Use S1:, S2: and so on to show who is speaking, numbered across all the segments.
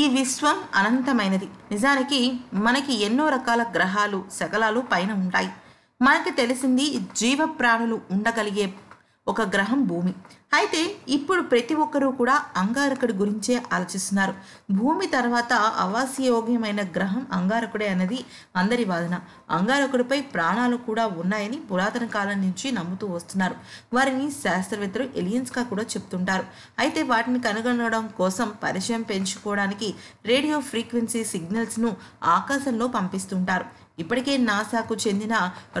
S1: ఈ విశ్వం అనంతమైనది నిజానికి మనకి ఎన్నో రకాల గ్రహాలు శకలాలు పైన ఉంటాయి మనకి తెలిసింది జీవ ప్రాణులు ఉండగలిగే ఒక గ్రహం భూమి అయితే ఇప్పుడు ప్రతి ఒక్కరూ కూడా అంగారకుడి గురించే ఆలోచిస్తున్నారు భూమి తర్వాత అవాసయోగ్యమైన గ్రహం అంగారకుడే అన్నది అందరి వాదన అంగారకుడిపై ప్రాణాలు కూడా ఉన్నాయని పురాతన కాలం నుంచి నమ్ముతూ వస్తున్నారు వారిని శాస్త్రవేత్తలు ఎలియన్స్గా కూడా చెప్తుంటారు అయితే వాటిని కనుగొనడం కోసం పరిచయం పెంచుకోవడానికి రేడియో ఫ్రీక్వెన్సీ సిగ్నల్స్ను ఆకాశంలో పంపిస్తుంటారు ఇప్పటికే నాసాకు చెందిన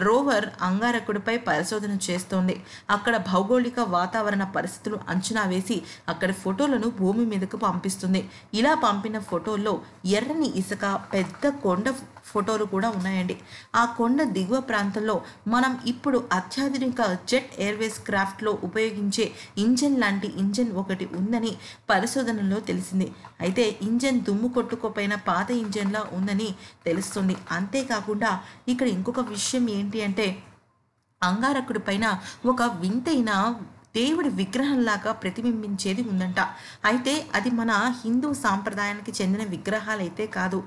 S1: రోవర్ అంగారకుడిపై పరిశోధన చేస్తోంది అక్కడ భౌగోళిక వాతావరణ పరిస్థితులు అంచనా వేసి అక్కడ ఫోటోలను భూమి మీదకు పంపిస్తుంది ఇలా పంపిన ఫోటోల్లో ఎర్రని ఇసుక పెద్ద కొండ ఫోటోలు కూడా ఉన్నాయండి ఆ కొండ దిగువ ప్రాంతంలో మనం ఇప్పుడు అత్యాధునిక జెట్ ఎయిర్వేస్ క్రాఫ్ట్లో ఉపయోగించే ఇంజన్ లాంటి ఇంజన్ ఒకటి ఉందని పరిశోధనలో తెలిసింది అయితే ఇంజన్ దుమ్ము కొట్టుకోపోయిన పాత ఇంజన్లా ఉందని తెలుస్తుంది అంతేకాక కాకుండా ఇక్కడ ఇంకొక విషయం ఏంటి అంటే అంగారకుడి పైన ఒక వింతైన దేవుడి విగ్రహంలాగా ప్రతిబింబించేది ఉందంట అయితే అది మన హిందూ సాంప్రదాయానికి చెందిన విగ్రహాలైతే కాదు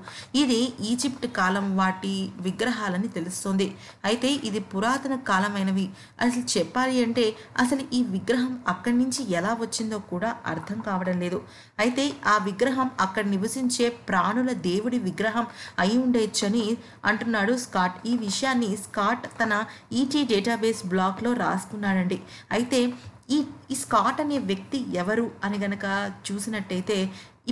S1: ఇది ఈజిప్ట్ కాలం వాటి విగ్రహాలని తెలుస్తుంది అయితే ఇది పురాతన కాలమైనవి అసలు చెప్పాలి అంటే అసలు ఈ విగ్రహం అక్కడి నుంచి ఎలా వచ్చిందో కూడా అర్థం కావడం లేదు అయితే ఆ విగ్రహం అక్కడ నివసించే ప్రాణుల దేవుడి విగ్రహం అయి ఉండేచ్చని అంటున్నాడు స్కాట్ ఈ విషయాన్ని స్కాట్ తన ఈటీ డేటాబేస్ బ్లాక్లో రాసుకున్నాడండి అయితే ఈ ఈ స్కాట్ అనే వ్యక్తి ఎవరు అని గనక చూసినట్టయితే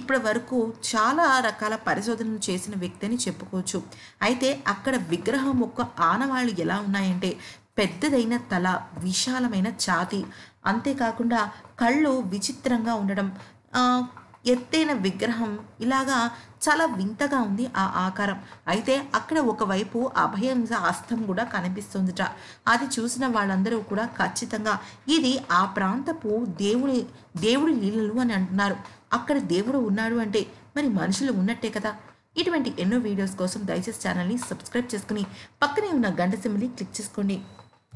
S1: ఇప్పటి వరకు చాలా రకాల పరిశోధనలు చేసిన వ్యక్తి అని చెప్పుకోవచ్చు అయితే అక్కడ విగ్రహం యొక్క ఆనవాళ్ళు ఎలా ఉన్నాయంటే పెద్దదైన తల విశాలమైన ఛాతి అంతేకాకుండా కళ్ళు విచిత్రంగా ఉండడం ఎత్తైన విగ్రహం ఇలాగా చాలా వింతగా ఉంది ఆ ఆకారం అయితే అక్కడ ఒకవైపు అభయం హస్తం కూడా కనిపిస్తుందిట అది చూసిన వాళ్ళందరూ కూడా ఖచ్చితంగా ఇది ఆ ప్రాంతపు దేవుడి దేవుడి లీలలు అని అంటున్నారు అక్కడ దేవుడు ఉన్నాడు అంటే మరి మనుషులు ఉన్నట్టే కదా ఇటువంటి ఎన్నో వీడియోస్ కోసం దయచేసి ఛానల్ని సబ్స్క్రైబ్ చేసుకుని పక్కనే ఉన్న గంట సిమ్ని క్లిక్ చేసుకోండి